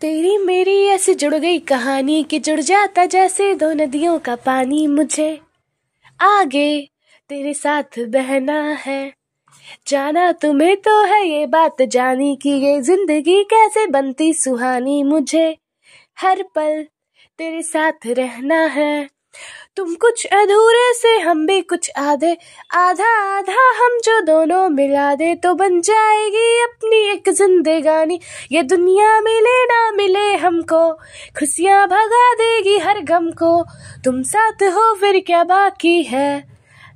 तेरी मेरी ऐसी जुड़ गई कहानी कि जुड़ जाता जैसे दो नदियों का पानी मुझे आगे तेरे साथ बहना है जाना तुम्हें तो है ये बात जानी कि ये जिंदगी कैसे बनती सुहानी मुझे हर पल तेरे साथ रहना है तुम कुछ अधूरे से हम भी कुछ आधे आधा आधा हम जो दोनों मिला दे तो बन जाएगी अपनी एक जिंदगानी ये दुनिया मिले ना मिले हमको खुशियां भगा देगी हर गम को तुम साथ हो फिर क्या बाकी है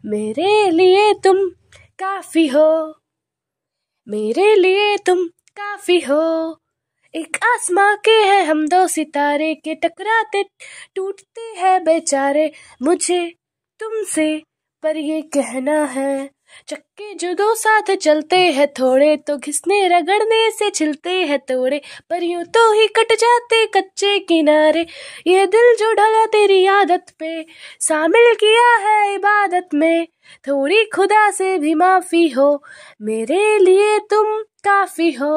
मेरे लिए तुम काफी हो मेरे लिए तुम काफी हो एक आसमां के हैं हम दो सितारे के टकराते टूटते हैं बेचारे मुझे तुमसे पर ये कहना है चक्के जो दो साथ चलते हैं थोड़े तो घिसने रगड़ने से छिलते हैं तोड़े पर यूं तो ही कट जाते कच्चे किनारे ये दिल जो ढला तेरी आदत पे शामिल किया है इबादत में थोड़ी खुदा से भी माफी हो मेरे लिए तुम काफी हो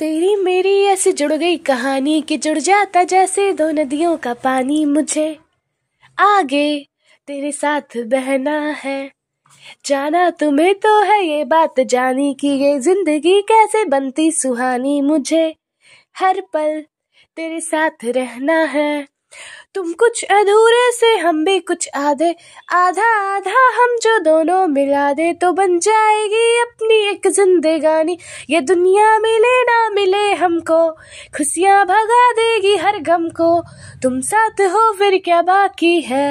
तेरी मेरी ऐसे जुड़ गई कहानी कि जुड़ जाता जैसे दो नदियों का पानी मुझे आगे तेरे साथ बहना है जाना तुम्हें तो है ये बात जानी कि ये जिंदगी कैसे बनती सुहानी मुझे हर पल तेरे साथ रहना है तुम कुछ अधूरे से हम भी कुछ आधे आधा आधा हम जो दोनों मिला दे तो बन जाएगी अपनी एक जिंदगानी ये दुनिया मिले ना मिले हमको खुशियाँ भगा देगी हर गम को तुम साथ हो फिर क्या बाकी है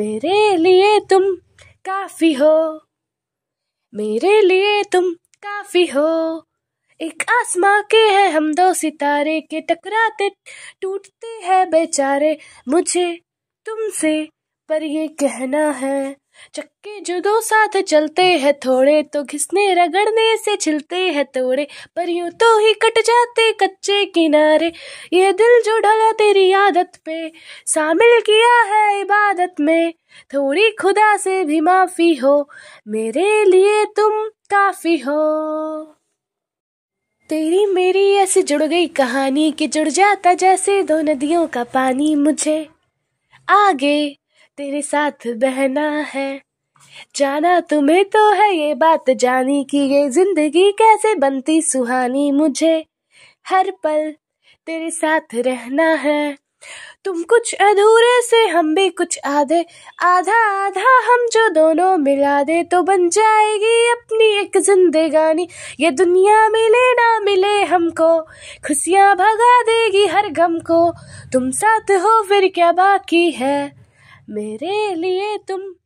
मेरे लिए तुम काफी हो मेरे लिए तुम काफी हो एक आसमां के हैं हम दो सितारे के टकराते टूटते हैं बेचारे मुझे तुमसे पर ये कहना है चक्के जो दो साथ चलते हैं थोड़े तो घिसने रगड़ने से छिलते हैं तोड़े पर यू तो ही कट जाते कच्चे किनारे ये दिल जो ढला तेरी आदत पे शामिल किया है इबादत में थोड़ी खुदा से भी माफी हो मेरे लिए तुम काफी हो तेरी मेरी ऐसी जुड़ गई कहानी कि जुड़ जाता जैसे दो नदियों का पानी मुझे आगे तेरे साथ बहना है जाना तुम्हें तो है ये बात जानी कि ये जिंदगी कैसे बनती सुहानी मुझे हर पल तेरे साथ रहना है तुम कुछ अधूरे से हम भी कुछ आधे आधा आधा हम जो दोनों मिला दे तो बन जाएगी अपनी एक जिंदगानी ये दुनिया मिले ना मिले हमको खुशियाँ भगा देगी हर गम को तुम साथ हो फिर क्या बाकी है मेरे लिए तुम